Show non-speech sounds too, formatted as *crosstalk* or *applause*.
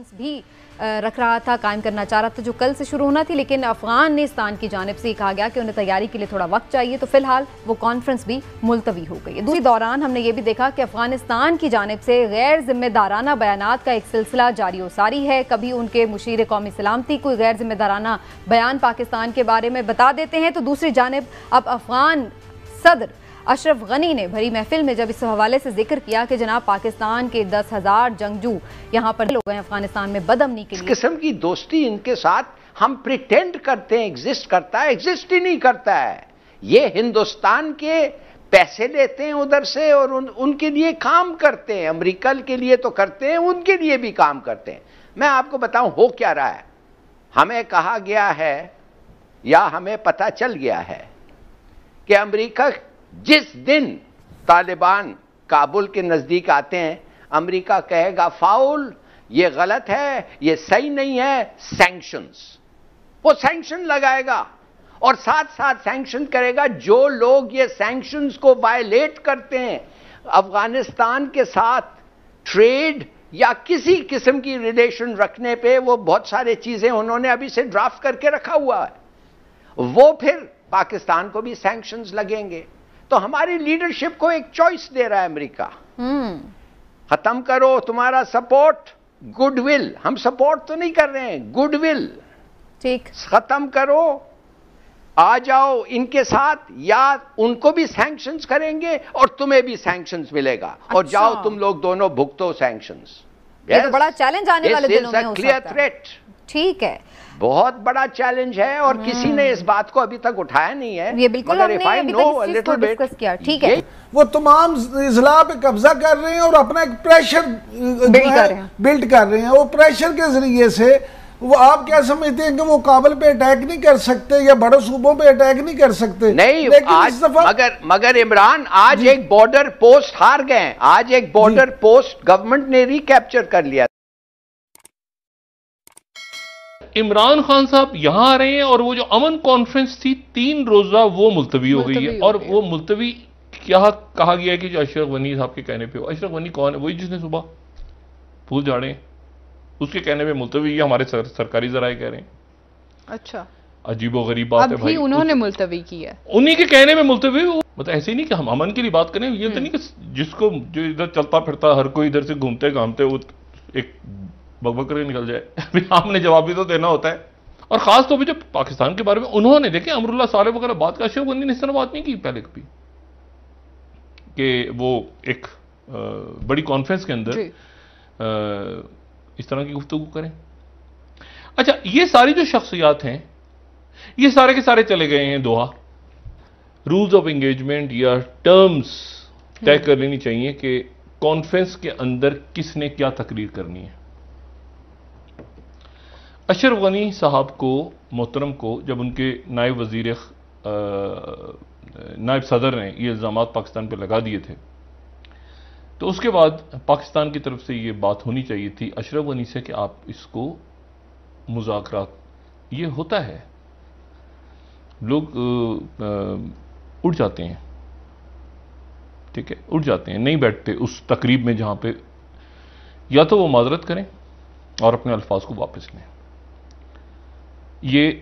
Conference भी रख रहा था कायम करना चाह रहा था जो कल से शुरू होना थी लेकिन अफगानिस्तान की जानब से कहा गया कि उन्हें तैयारी के लिए थोड़ा वक्त चाहिए तो फिलहाल वो कॉन्फ्रेंस भी मुलतवी हो गई दूसरी दौरान हमने ये भी देखा कि अफगानिस्तान की जानब से गैर जिम्मेदाराना बयान का एक सिलसिला जारी वारी है कभी उनके मुशीर कौमी सलामती कोई गैर जिम्मेदाराना बयान पाकिस्तान के बारे में बता देते हैं तो दूसरी जानब अब अफगान सदर अशरफ गनी ने भरी महफिल में जब इस हवाले से जिक्र किया कि जनाब पाकिस्तान के दस हज़ार जंगजू यहाँ पर लोग हैं अफगानिस्तान में बदमनी के किस्म की दोस्ती इनके साथ हम प्रिटेंड करते हैं एग्जिस्ट करता है एग्जिस्ट ही नहीं करता है ये हिंदुस्तान के पैसे लेते हैं उधर से और उन, उनके लिए काम करते हैं अमरीकल के लिए तो करते हैं उनके लिए भी काम करते हैं मैं आपको बताऊं हो क्या रहा है हमें कहा गया है या हमें पता चल गया है कि अमेरिका जिस दिन तालिबान काबुल के नज़दीक आते हैं अमेरिका कहेगा फाउल ये गलत है ये सही नहीं है सैंक्शंस वो सैंक्शन लगाएगा और साथ साथ सैंक्शन करेगा जो लोग ये सैंक्शंस को वायलेट करते हैं अफगानिस्तान के साथ ट्रेड या किसी किस्म की रिलेशन रखने पे वो बहुत सारे चीज़ें उन्होंने अभी से ड्राफ्ट करके रखा हुआ है वो फिर पाकिस्तान को भी सैंक्शंस लगेंगे तो हमारी लीडरशिप को एक चॉइस दे रहा है अमेरिका हम्म। खत्म करो तुम्हारा सपोर्ट गुडविल हम सपोर्ट तो नहीं कर रहे हैं गुडविल ठीक खत्म करो आ जाओ इनके साथ या उनको भी सैंक्शंस करेंगे और तुम्हें भी सैंक्शंस मिलेगा अच्छा। और जाओ तुम लोग दोनों भुगतो सैंक्शन तो yes, तो बड़ा चैलेंज आने वाले दिनों में हो सकता है क्लियर थ्रेट ठीक है बहुत बड़ा चैलेंज है और हाँ। किसी ने इस बात को अभी तक उठाया नहीं है ये बिल्कुल हमने अभी तक इस को डिस्कस किया ठीक है वो तमाम जिला पे कब्जा कर रहे हैं और अपना एक प्रेशर बिल्ड कर रहे हैं बिल्ड कर रहे हैं वो प्रेशर के जरिए से वो आप क्या समझते हैं कि वो काबल पे अटैक नहीं कर सकते या बड़े सूबों पे अटैक नहीं कर सकते नहीं लेकिन आज इस दफा मगर मगर इमरान आज एक बॉर्डर पोस्ट हार गए आज एक बॉर्डर पोस्ट गवर्नमेंट ने रिकैप्चर कर लिया इमरान खान साहब यहाँ आ रहे हैं और वो जो अमन कॉन्फ्रेंस थी तीन रोजा वो मुलतवी हो गई है और वो मुलतवी क्या कहा गया है कि जो अशरफ वनी साहब के कहने पे हो अशरक वनी कौन है वही जिसने सुबह फूल जा रहे उसके कहने पे मुलतवी ये हमारे सर, सरकारी जराए कह रहे हैं अच्छा अजीब गरीब बात है भाई उन्होंने मुलतवी की है उन्हीं के कहने में मुलतवी मतलब ऐसे नहीं कि हम अमन के लिए बात करें ये तो हम्म। नहीं कि जिसको जो इधर चलता फिरता हर कोई इधर से घूमते घामते वो एक बकबक करके निकल जाए *laughs* अभी आपने जवाब भी तो देना होता है और ख़ास तो पर जब पाकिस्तान के बारे में उन्होंने देखे अमरुल्ला साले वगैरह बात का अशोक बंदी ने इस तरह बात नहीं की पहले कभी कि वो एक बड़ी कॉन्फ्रेंस के अंदर इस तरह की गुफ्तु करें अच्छा ये सारी जो शख्सियात हैं ये सारे के सारे चले गए हैं दोहा रूल्स ऑफ एंगेजमेंट या टर्म्स तय हम्म। कर लेनी चाहिए कि कॉन्फ्रेंस के अंदर किसने क्या तकरीर करनी है अशर गनी साहब को मोहतरम को जब उनके नायब वजीर नायब सदर ने ये इल्ज़ाम पाकिस्तान पर लगा दिए थे तो उसके बाद पाकिस्तान की तरफ से ये बात होनी चाहिए थी अशरफ गनी से कि आप इसको मुजाकर ये होता है लोग उठ जाते हैं ठीक है उठ जाते हैं नहीं बैठते उस तकरीब में जहाँ पे या तो वो माजरत करें और अपने अल्फाज को वापस लें ये